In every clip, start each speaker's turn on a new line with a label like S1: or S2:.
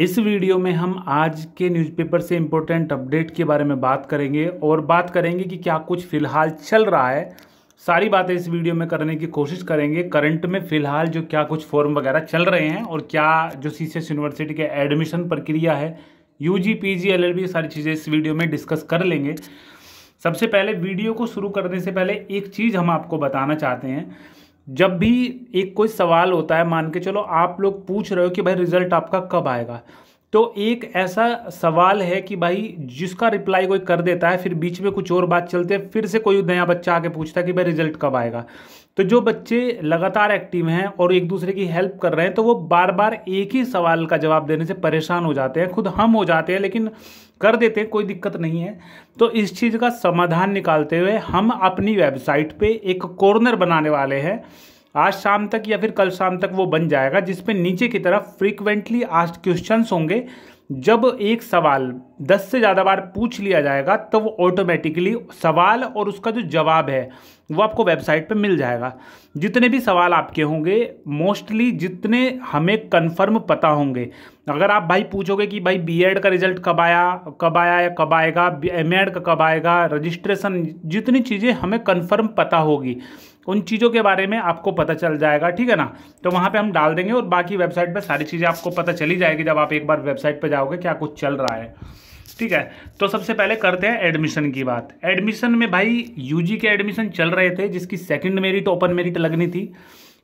S1: इस वीडियो में हम आज के न्यूज़पेपर से इम्पोर्टेंट अपडेट के बारे में बात करेंगे और बात करेंगे कि क्या कुछ फ़िलहाल चल रहा है सारी बातें इस वीडियो में करने की कोशिश करेंगे करंट में फ़िलहाल जो क्या कुछ फॉर्म वगैरह चल रहे हैं और क्या जो सी यूनिवर्सिटी के एडमिशन प्रक्रिया है U G P G L L B सारी चीज़ें इस वीडियो में डिस्कस कर लेंगे सबसे पहले वीडियो को शुरू करने से पहले एक चीज़ हम आपको बताना चाहते हैं जब भी एक कोई सवाल होता है मान के चलो आप लोग पूछ रहे हो कि भाई रिजल्ट आपका कब आएगा तो एक ऐसा सवाल है कि भाई जिसका रिप्लाई कोई कर देता है फिर बीच में कुछ और बात चलते हैं फिर से कोई नया बच्चा आके पूछता है कि भाई रिजल्ट कब आएगा तो जो बच्चे लगातार एक्टिव हैं और एक दूसरे की हेल्प कर रहे हैं तो वो बार बार एक ही सवाल का जवाब देने से परेशान हो जाते हैं खुद हम हो जाते हैं लेकिन कर देते हैं कोई दिक्कत नहीं है तो इस चीज़ का समाधान निकालते हुए हम अपनी वेबसाइट पे एक कॉर्नर बनाने वाले हैं आज शाम तक या फिर कल शाम तक वो बन जाएगा जिसपे नीचे की तरफ फ्रीक्वेंटली आज क्वेश्चन होंगे जब एक सवाल दस से ज़्यादा बार पूछ लिया जाएगा तो वो ऑटोमेटिकली सवाल और उसका जो जवाब है वो आपको वेबसाइट पे मिल जाएगा जितने भी सवाल आपके होंगे मोस्टली जितने हमें कन्फर्म पता होंगे अगर आप भाई पूछोगे कि भाई बीएड का रिजल्ट कब आया कब आया या कब आएगा एम का कब आएगा रजिस्ट्रेशन जितनी चीज़ें हमें कन्फर्म पता होगी उन चीज़ों के बारे में आपको पता चल जाएगा ठीक है ना तो वहाँ पे हम डाल देंगे और बाकी वेबसाइट पे सारी चीज़ें आपको पता चली जाएगी जब आप एक बार वेबसाइट पे जाओगे क्या कुछ चल रहा है ठीक है तो सबसे पहले करते हैं एडमिशन की बात एडमिशन में भाई यूजी के एडमिशन चल रहे थे जिसकी सेकंड मेरिट ओपन मेरिट लगनी थी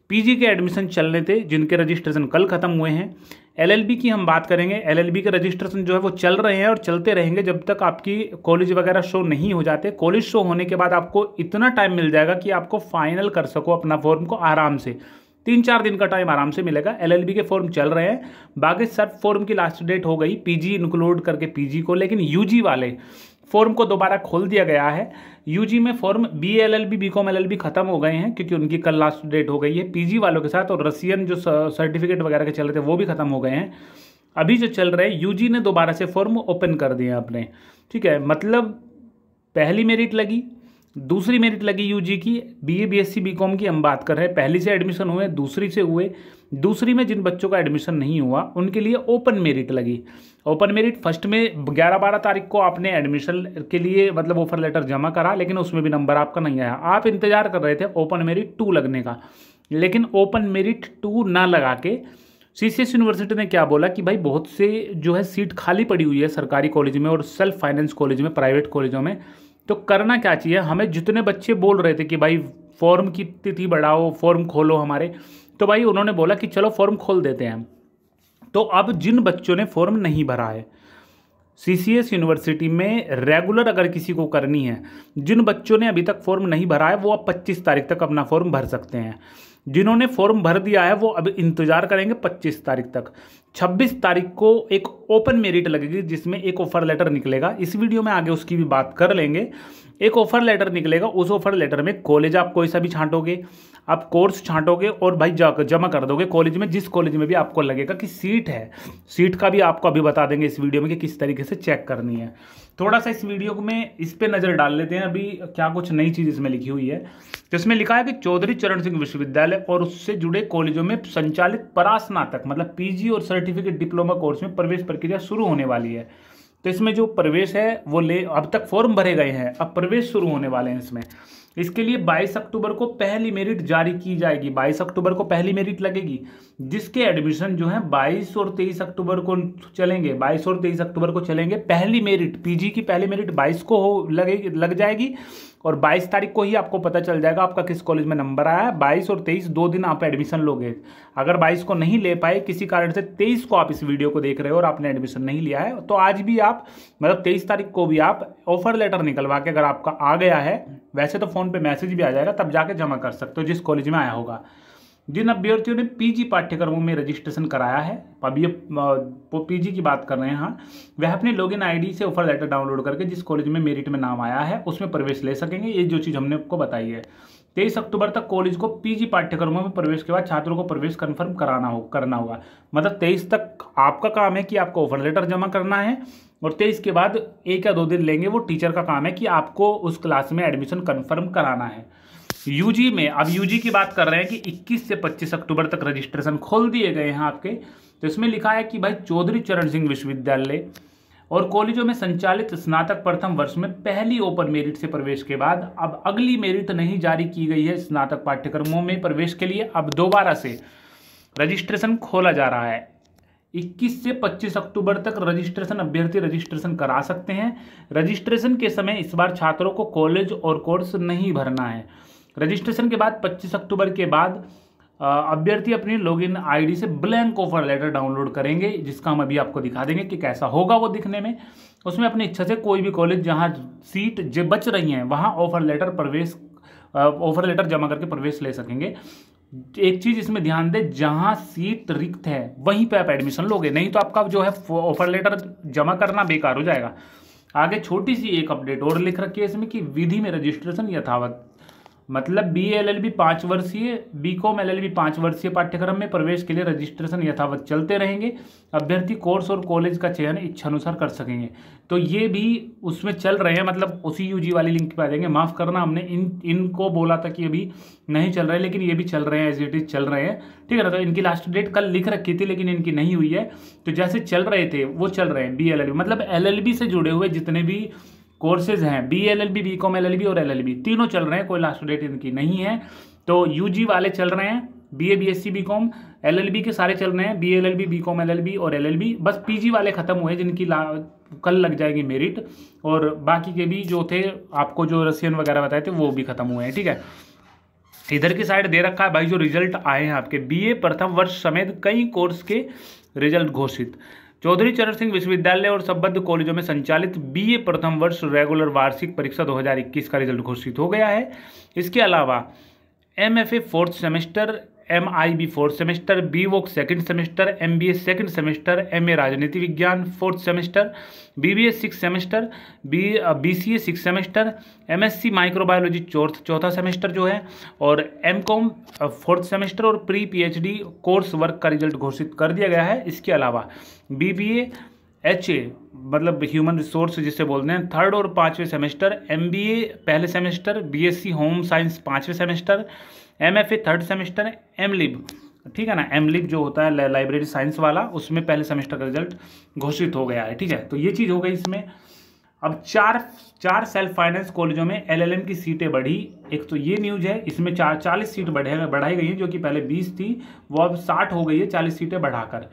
S1: पीजी के एडमिशन चल रहे थे जिनके रजिस्ट्रेशन कल खत्म हुए हैं एलएलबी की हम बात करेंगे एलएलबी के रजिस्ट्रेशन जो है वो चल रहे हैं और चलते रहेंगे जब तक आपकी कॉलेज वगैरह शो नहीं हो जाते कॉलेज शो होने के बाद आपको इतना टाइम मिल जाएगा कि आपको फाइनल कर सको अपना फॉर्म को आराम से तीन चार दिन का टाइम आराम से मिलेगा एलएलबी के फॉर्म चल रहे हैं बाकी सब फॉर्म की लास्ट डेट हो गई पीजी इंक्लूड करके पीजी को लेकिन यूजी वाले फॉर्म को दोबारा खोल दिया गया है यूजी में form B L L B B com L L B खत्म हो गए हैं क्योंकि उनकी कल लास्ट डेट हो गई है पीजी वालों के साथ और रसियन जो सर्टिफिकेट वगैरह के चल रहे थे वो भी खत्म हो गए हैं अभी जो चल रहे हैं यूजी ने दोबारा से फॉर्म ओपन कर दिए हैं अपने ठीक है मतलब पहली मेरिट लगी दूसरी मेरिट लगी यूजी की बीए बीएससी बीकॉम की हम बात कर रहे हैं पहली से एडमिशन हुए दूसरी से हुए दूसरी में जिन बच्चों का एडमिशन नहीं हुआ उनके लिए ओपन मेरिट लगी ओपन मेरिट फर्स्ट में ग्यारह बारह तारीख को आपने एडमिशन के लिए मतलब ऑफर लेटर जमा करा लेकिन उसमें भी नंबर आपका नहीं आया आप इंतजार कर रहे थे ओपन मेरिट टू लगने का लेकिन ओपन मेरिट टू ना लगा के सी यूनिवर्सिटी ने क्या बोला कि भाई बहुत से जो है सीट खाली पड़ी हुई है सरकारी कॉलेज में और सेल्फ फाइनेंस कॉलेज में प्राइवेट कॉलेजों में तो करना क्या चाहिए हमें जितने बच्चे बोल रहे थे कि भाई फॉर्म की तिथि बढ़ाओ फॉर्म खोलो हमारे तो भाई उन्होंने बोला कि चलो फॉर्म खोल देते हैं तो अब जिन बच्चों ने फॉर्म नहीं भरा है सीसीएस यूनिवर्सिटी में रेगुलर अगर किसी को करनी है जिन बच्चों ने अभी तक फॉर्म नहीं भरा है वो अब 25 तारीख तक अपना फॉर्म भर सकते हैं जिन्होंने फॉर्म भर दिया है वो अब इंतज़ार करेंगे 25 तारीख तक 26 तारीख को एक ओपन मेरिट लगेगी जिसमें एक ऑफर लेटर निकलेगा इस वीडियो में आगे उसकी भी बात कर लेंगे एक ऑफर लेटर निकलेगा उस ऑफर लेटर में कॉलेज आप कोई सा भी छांटोगे आप कोर्स छांटोगे और भाई जमा कर दोगे कॉलेज में जिस कॉलेज में भी आपको लगेगा कि सीट है सीट का भी आपको अभी बता देंगे इस वीडियो में कि किस तरीके से चेक करनी है थोड़ा सा इस वीडियो में इस पर नज़र डाल लेते हैं अभी क्या कुछ नई चीज़ इसमें लिखी हुई है जिसमें लिखा है कि चौधरी चरण सिंह विश्वविद्यालय और उससे जुड़े कॉलेजों में संचालित परास्नातक मतलब पी और सर्टिफिकेट सर्टिफिकेट डिप्लोमा कोर्स में प्रवेश प्रक्रिया शुरू होने वाली है तो इसमें जो प्रवेश है वो ले अब तक फॉर्म भरे गए हैं अब प्रवेश शुरू होने वाले हैं इसमें इसके लिए 22 अक्टूबर को पहली मेरिट जारी की जाएगी 22 अक्टूबर को पहली मेरिट लगेगी जिसके एडमिशन जो है 22 और 23 अक्टूबर को चलेंगे 22 और 23 अक्टूबर को चलेंगे पहली मेरिट पीजी की पहली मेरिट 22 को हो लगेगी लग जाएगी और 22 तारीख को ही आपको पता चल जाएगा आपका किस कॉलेज में नंबर आया है 22 और 23 दो दिन आप एडमिशन लोगे अगर 22 को नहीं ले पाए किसी कारण से 23 को आप इस वीडियो को देख रहे हो और आपने एडमिशन नहीं लिया है तो आज भी आप मतलब 23 तारीख को भी आप ऑफर लेटर निकलवा के अगर आपका आ गया है वैसे तो फ़ोन पर मैसेज भी आ जाएगा तब जाके जमा कर सकते हो जिस कॉलेज में आया होगा जिन अभ्यर्थियों ने पीजी पाठ्यक्रमों में रजिस्ट्रेशन कराया है अभी पी पीजी की बात कर रहे हैं हाँ वह अपने लॉगिन आईडी से ऑफर लेटर डाउनलोड करके जिस कॉलेज में मेरिट में नाम आया है उसमें प्रवेश ले सकेंगे ये जो चीज़ हमने आपको बताई है तेईस अक्टूबर तक कॉलेज को पीजी पाठ्यक्रमों में प्रवेश के बाद छात्रों को प्रवेश कंफर्म कराना हो करना होगा मतलब तेईस तक आपका काम है कि आपको ऑफर लेटर जमा करना है और तेईस के बाद एक या दो दिन लेंगे वो टीचर का काम है कि आपको उस क्लास में एडमिशन कन्फर्म कराना है यूजी में अब यूजी की बात कर रहे हैं कि 21 से 25 अक्टूबर तक रजिस्ट्रेशन खोल दिए गए हैं आपके तो इसमें लिखा है कि भाई चौधरी चरण सिंह विश्वविद्यालय और कॉलेजों में संचालित स्नातक प्रथम वर्ष में पहली ओपन मेरिट से प्रवेश के बाद अब अगली मेरिट नहीं जारी की गई है स्नातक पाठ्यक्रमों में प्रवेश के लिए अब दोबारा से रजिस्ट्रेशन खोला जा रहा है 21 से 25 अक्टूबर तक रजिस्ट्रेशन अभ्यर्थी रजिस्ट्रेशन करा सकते हैं रजिस्ट्रेशन के समय इस बार छात्रों को कॉलेज और कोर्स नहीं भरना है रजिस्ट्रेशन के बाद 25 अक्टूबर के बाद अभ्यर्थी अपनी लॉगिन आईडी से ब्लैंक ऑफर लेटर डाउनलोड करेंगे जिसका हम अभी आपको दिखा देंगे कि कैसा होगा वो दिखने में उसमें अपनी इच्छा से कोई भी कॉलेज जहाँ सीट जो बच रही हैं वहाँ ऑफर लेटर प्रवेश ऑफर लेटर जमा करके प्रवेश ले सकेंगे एक चीज़ इसमें ध्यान दें जहाँ सीट रिक्त है वहीं पे आप एडमिशन लोगे नहीं तो आपका जो है ऑफर लेटर जमा करना बेकार हो जाएगा आगे छोटी सी एक अपडेट और लिख रखी है इसमें कि विधि में रजिस्ट्रेशन यथावत मतलब बी एल एल बी पाँच वर्षीय B com L L B पाँच वर्षीय पाठ्यक्रम में प्रवेश के लिए रजिस्ट्रेशन यथावत चलते रहेंगे अभ्यर्थी कोर्स और कॉलेज का चयन इच्छानुसार कर सकेंगे तो ये भी उसमें चल रहे हैं मतलब उसी यूजी वाली लिंक पे आ जाएंगे माफ़ करना हमने इन इनको बोला था कि अभी नहीं चल रहा है लेकिन ये भी चल रहे हैं एज इट इज़ चल रहे हैं ठीक है ना तो इनकी लास्ट डेट कल लिख रखी थी लेकिन इनकी नहीं हुई है तो जैसे चल रहे थे वो चल रहे हैं बी एल एल बी मतलब एल एल बी से जुड़े हुए जितने भी कोर्सेज हैं B L L B B com L L B और एल एल बी तीनों चल रहे हैं कोई लास्ट डेट इनकी नहीं है तो यू जी वाले चल रहे हैं B A B S C B com L L B के सारे चल रहे हैं B L L B B com L L B और एल एल बी बस पी जी वाले ख़त्म हुए जिनकी ला कल लग जाएगी मेरिट और बाकी के भी जो थे आपको जो रसियन वगैरह बताए थे वो भी ख़त्म हुए हैं ठीक है इधर की साइड दे रखा है भाई जो रिजल्ट आए हैं आपके बी ए प्रथम वर्ष समेत कई कोर्स के रिजल्ट घोषित चौधरी चरण सिंह विश्वविद्यालय और संबद्ध कॉलेजों में संचालित बीए प्रथम वर्ष रेगुलर वार्षिक परीक्षा 2021 का रिजल्ट घोषित हो गया है इसके अलावा MFA fourth semester M I B fourth semester B voc second semester M B A second semester M A राजनीति विज्ञान fourth semester B B A six semester B B C A six semester M S C microbiology चौथ चौथा semester जो है और M com fourth semester और pre P H D course work का result घोषित कर दिया गया है इसके अलावा B B A H A मतलब ह्यूमन रिसोर्स जिसे बोलते हैं थर्ड और पाँचवें सेमेस्टर एम बी ए पहले semester B S C home science पाँचवें semester M F A third semester है एम लिब ठीक है ना एम लिब जो होता है लाइब्रेरी साइंस वाला उसमें पहले सेमेस्टर का रिजल्ट घोषित हो गया है ठीक है तो ये चीज़ हो गई इसमें अब चार चार सेल्फ फाइनेंस कॉलेजों में एलएलएम की सीटें बढ़ी एक तो ये न्यूज है इसमें चार चालीस सीट बढ़े बढ़ाई गई हैं जो कि पहले बीस थी वो अब साठ हो गई है चालीस सीटें बढ़ाकर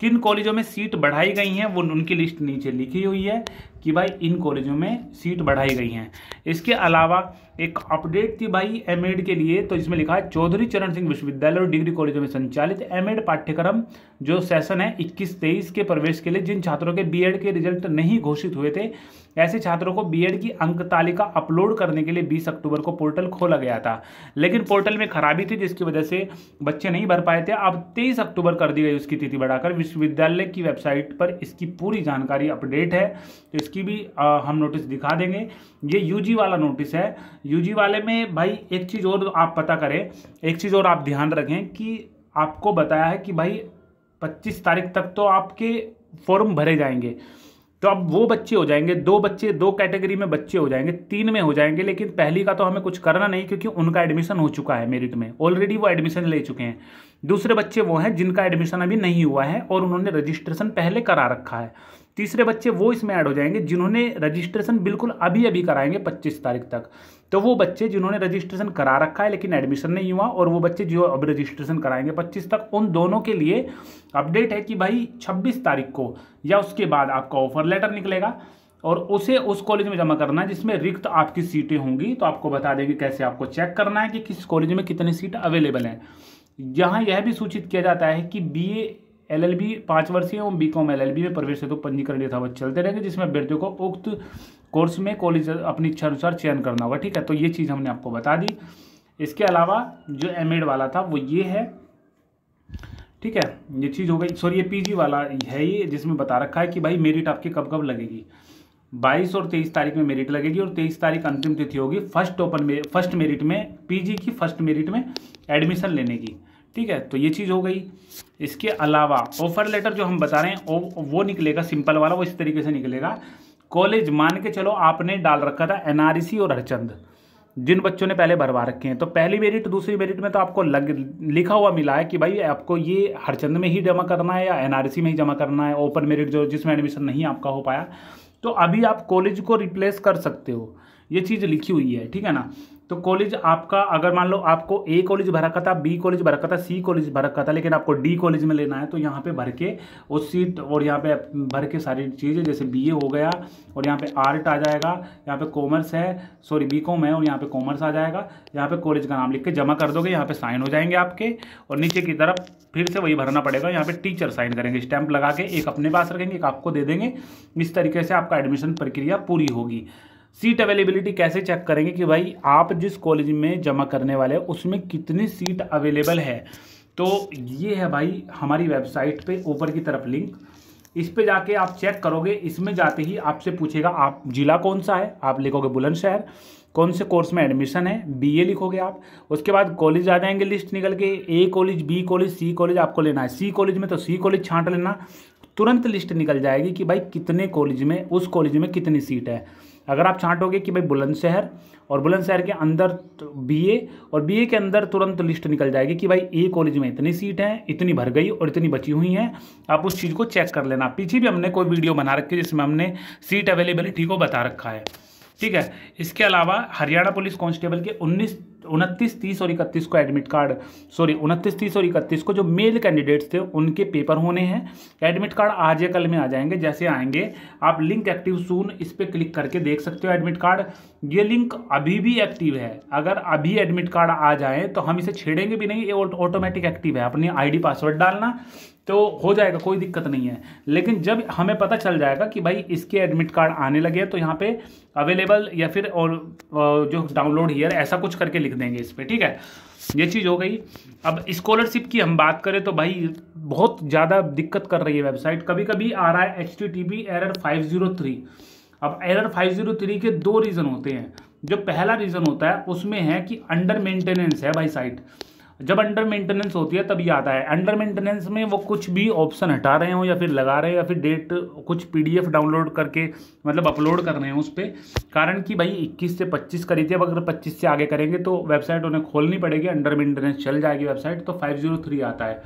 S1: किन कॉलेजों में सीट बढ़ाई गई हैं वो उनकी लिस्ट नीचे लिखी हुई है कि भाई इन कॉलेजों में सीट बढ़ाई गई हैं इसके अलावा एक अपडेट थी भाई एम के लिए तो इसमें लिखा है चौधरी चरण सिंह विश्वविद्यालय और डिग्री कॉलेजों में संचालित एम पाठ्यक्रम जो सेशन है इक्कीस तेईस के प्रवेश के लिए जिन छात्रों के बी के रिजल्ट नहीं घोषित हुए थे ऐसे छात्रों को बी की अंक तालिका अपलोड करने के लिए बीस अक्टूबर को पोर्टल खोला गया था लेकिन पोर्टल में खराबी थी जिसकी वजह से बच्चे नहीं भर पाए थे अब तेईस अक्टूबर कर दी गई उसकी तिथि बढ़ाकर विश्वविद्यालय की वेबसाइट पर इसकी पूरी जानकारी अपडेट है तो इसकी भी आ, हम नोटिस दिखा देंगे ये यूजी वाला नोटिस है यूजी वाले में भाई एक चीज़ और आप पता करें एक चीज़ और आप ध्यान रखें कि आपको बताया है कि भाई पच्चीस तारीख तक तो आपके फॉर्म भरे जाएंगे तो अब वो बच्चे हो जाएंगे दो बच्चे दो कैटेगरी में बच्चे हो जाएंगे तीन में हो जाएंगे लेकिन पहली का तो हमें कुछ करना नहीं क्योंकि उनका एडमिशन हो चुका है मेरिट में ऑलरेडी वो एडमिशन ले चुके हैं दूसरे बच्चे वो हैं जिनका एडमिशन अभी नहीं हुआ है और उन्होंने रजिस्ट्रेशन पहले करा रखा है तीसरे बच्चे वो इसमें ऐड हो जाएंगे जिन्होंने रजिस्ट्रेशन बिल्कुल अभी अभी कराएंगे पच्चीस तारीख तक तो वो बच्चे जिन्होंने रजिस्ट्रेशन करा रखा है लेकिन एडमिशन नहीं हुआ और वो बच्चे जो अब रजिस्ट्रेशन कराएंगे पच्चीस तक उन दोनों के लिए अपडेट है कि भाई छब्बीस तारीख को या उसके बाद आपका ऑफर लेटर निकलेगा और उसे उस कॉलेज में जमा करना है जिसमें रिक्त आपकी सीटें होंगी तो आपको बता देंगे कैसे आपको चेक करना है कि किस कॉलेज में कितनी सीट अवेलेबल हैं यहाँ यह भी सूचित किया जाता है कि बी एल एल बी पाँच वर्षीय एवं B com L L B में प्रवेश हेतु पंजीकरण यथावत चलते रहेंगे जिसमें अभ्यर्थियों को उक्त कोर्स में कॉलेज अपनी इच्छा अनुसार चयन करना होगा ठीक है तो ये चीज़ हमने आपको बता दी इसके अलावा जो एम एड वाला था वो ये है ठीक है ये चीज़ हो गई सॉरी ये जी वाला है ये जिसमें बता रखा है कि भाई मेरिट आपकी कब कब लगेगी 22 और 23 तारीख में मेरिट लगेगी और 23 तारीख अंतिम तिथि होगी फर्स्ट ओपन में फर्स्ट मेरिट में पीजी की फर्स्ट मेरिट में एडमिशन लेने की ठीक है तो ये चीज़ हो गई इसके अलावा ऑफर लेटर जो हम बता रहे हैं वो निकलेगा सिंपल वाला वो इस तरीके से निकलेगा कॉलेज मान के चलो आपने डाल रखा था एनआरसी और हरचंद जिन बच्चों ने पहले भरवा रखे हैं तो पहली मेरिट दूसरी मेरिट में तो आपको लग लिखा हुआ मिला है कि भाई आपको ये हरचंद में ही जमा करना है या एनआरसी में ही जमा करना है ओपन मेरिट जो जिसमें एडमिशन नहीं आपका हो पाया तो अभी आप कॉलेज को रिप्लेस कर सकते हो ये चीज़ लिखी हुई है ठीक है ना तो कॉलेज आपका अगर मान लो आपको ए कॉलेज रखा था बी कॉलेज भर रखा था सी कॉलेज भर रखा था लेकिन आपको डी कॉलेज में लेना है तो यहाँ पे भर के उस सीट और यहाँ पे भर के सारी चीज़ें जैसे बीए हो गया और यहाँ पे आर्ट आ जाएगा यहाँ पे कॉमर्स है सॉरी बी कॉम है और यहाँ पे कॉमर्स आ जाएगा यहाँ पर कॉलेज का नाम लिख के जमा कर दोगे यहाँ पर साइन हो जाएंगे आपके और नीचे की तरफ फिर से वही भरना पड़ेगा यहाँ पर टीचर साइन करेंगे स्टैंप लगा के एक अपने पास रखेंगे एक आपको दे देंगे इस तरीके से आपका एडमिशन प्रक्रिया पूरी होगी सीट अवेलेबिलिटी कैसे चेक करेंगे कि भाई आप जिस कॉलेज में जमा करने वाले हैं उसमें कितनी सीट अवेलेबल है तो ये है भाई हमारी वेबसाइट पे ऊपर की तरफ लिंक इस पे जाके आप चेक करोगे इसमें जाते ही आपसे पूछेगा आप जिला कौन सा है आप लिखोगे बुलंदशहर कौन से कोर्स में एडमिशन है बीए लिखोगे आप उसके बाद कॉलेज आ जाएंगे लिस्ट निकल के A college B college C college आपको लेना है सी कॉलेज में तो सी कॉलेज छांट लेना तुरंत लिस्ट निकल जाएगी कि भाई कितने कॉलेज में उस कॉलेज में कितनी सीट है अगर आप छांटोगे कि भाई बुलंदशहर और बुलंदशहर के अंदर बीए तो और बीए के अंदर तुरंत लिस्ट निकल जाएगी कि भाई ए कॉलेज में इतनी सीट हैं इतनी भर गई और इतनी बची हुई हैं आप उस चीज़ को चेक कर लेना पीछे भी हमने कोई वीडियो बना रखी है जिसमें हमने सीट अवेलेबिलिटी को बता रखा है ठीक है इसके अलावा हरियाणा पुलिस कांस्टेबल के उन्नीस उनतीस तीस और इकतीस को एडमिट कार्ड सॉरी उनतीस तीस और इकतीस को जो मेल कैंडिडेट्स थे उनके पेपर होने हैं एडमिट कार्ड आज या कल में आ जाएंगे जैसे आएंगे आप लिंक एक्टिव सून इस पर क्लिक करके देख सकते हो एडमिट कार्ड ये लिंक अभी भी एक्टिव है अगर अभी एडमिट कार्ड आ जाए तो हम इसे छेड़ेंगे भी नहीं ये ऑटोमेटिक एक्टिव है अपनी आई पासवर्ड डालना तो हो जाएगा कोई दिक्कत नहीं है लेकिन जब हमें पता चल जाएगा कि भाई इसके एडमिट कार्ड आने लगे तो यहाँ पे अवेलेबल या फिर और जो डाउनलोड हियर ऐसा कुछ करके लिख देंगे इस पर ठीक है ये चीज़ हो गई अब स्कॉलरशिप की हम बात करें तो भाई बहुत ज़्यादा दिक्कत कर रही है वेबसाइट कभी कभी आ रहा है H T T B error five zero three अब एरर फाइव जीरो थ्री के दो रीज़न होते हैं जो पहला रीज़न होता है उसमें है कि अंडर मेंटेनेंस है भाई साइट जब अंडर मेंटेनेंस होती है तब ये आता है अंडर मेंटेनेंस में वो कुछ भी ऑप्शन हटा रहे हो या फिर लगा रहे हो या फिर डेट कुछ पीडीएफ डाउनलोड करके मतलब अपलोड कर रहे हैं उस पर कारण कि भाई 21 से 25 करी थी अब अगर 25 से आगे करेंगे तो वेबसाइट उन्हें खोलनी पड़ेगी अंडर मेंटेनेंस चल जाएगी वेबसाइट तो फाइव आता है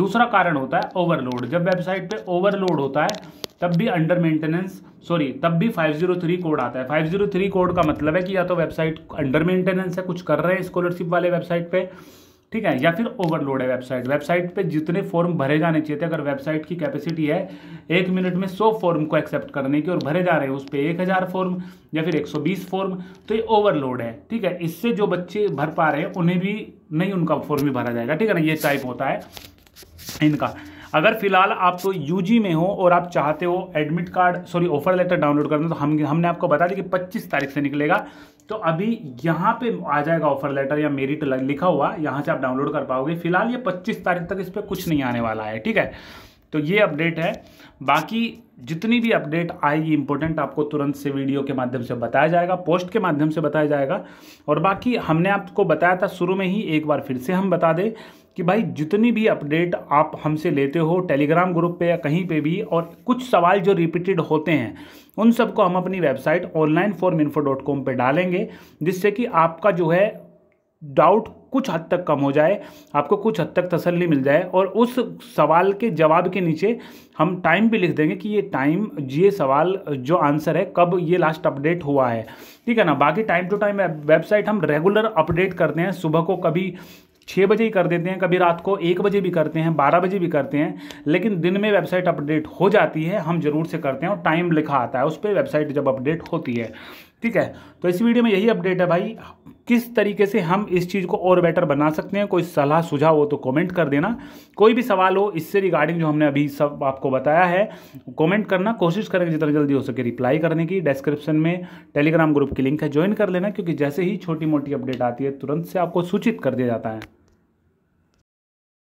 S1: दूसरा कारण होता है ओवरलोड जब वेबसाइट पर ओवरलोड होता है तब भी अंडर मेंटेनेंस सॉरी तब भी 503 कोड आता है 503 कोड का मतलब है कि या तो वेबसाइट अंडर मेंटेनेंस है कुछ कर रहे हैं स्कॉलरशिप वाले वेबसाइट पे ठीक है या फिर ओवरलोड है वेबसाइट वेबसाइट पे जितने फॉर्म भरे जाने चाहिए थे अगर वेबसाइट की कैपेसिटी है एक मिनट में सौ फॉर्म को एक्सेप्ट करने की और भरे जा रहे हैं उस पर एक हज़ार फॉर्म या फिर एक सौ बीस फॉर्म तो ये ओवरलोड है ठीक है इससे जो बच्चे भर पा रहे हैं उन्हें भी नहीं उनका फॉर्म भी भरा जाएगा ठीक है ना ये टाइप होता है इनका अगर फिलहाल आप तो यूजी में हो और आप चाहते हो admit card sorry offer letter download करना तो हम हमने आपको बता दिया कि 25 तारीख से निकलेगा तो अभी यहाँ पे आ जाएगा ऑफर लेटर या मेरिट तो लिखा हुआ यहाँ से आप डाउनलोड कर पाओगे फिलहाल ये 25 तारीख तक इस पर कुछ नहीं आने वाला है ठीक है तो ये अपडेट है बाकी जितनी भी अपडेट आएगी इंपॉर्टेंट आपको तुरंत से वीडियो के माध्यम से बताया जाएगा पोस्ट के माध्यम से बताया जाएगा और बाकी हमने आपको बताया था शुरू में ही एक बार फिर से हम बता दें कि भाई जितनी भी अपडेट आप हमसे लेते हो टेलीग्राम ग्रुप पे या कहीं पे भी और कुछ सवाल जो रिपीटेड होते हैं उन सबको हम अपनी website online form info dot com पर डालेंगे जिससे कि आपका जो है डाउट कुछ हद तक कम हो जाए आपको कुछ हद तक तसल्ली मिल जाए और उस सवाल के जवाब के नीचे हम टाइम भी लिख देंगे कि ये टाइम ये सवाल जो आंसर है कब ये लास्ट अपडेट हुआ है ठीक है ना बाकी टाइम टू टाइम वेबसाइट हम रेगुलर अपडेट करते हैं सुबह को कभी छः बजे ही कर देते हैं कभी रात को एक बजे भी करते हैं बारह बजे भी करते हैं लेकिन दिन में वेबसाइट अपडेट हो जाती है हम ज़रूर से करते हैं और टाइम लिखा आता है उस पर वेबसाइट जब अपडेट होती है ठीक है तो इस वीडियो में यही अपडेट है भाई किस तरीके से हम इस चीज़ को और बेटर बना सकते हैं कोई सलाह सुझाव हो तो कमेंट कर देना कोई भी सवाल हो इससे रिगार्डिंग जो हमने अभी सब आपको बताया है कमेंट करना कोशिश करेंगे जितना जल्दी हो सके रिप्लाई करने की डिस्क्रिप्शन में टेलीग्राम ग्रुप की लिंक है ज्वाइन कर लेना क्योंकि जैसे ही छोटी मोटी अपडेट आती है तुरंत से आपको सूचित कर दिया जाता है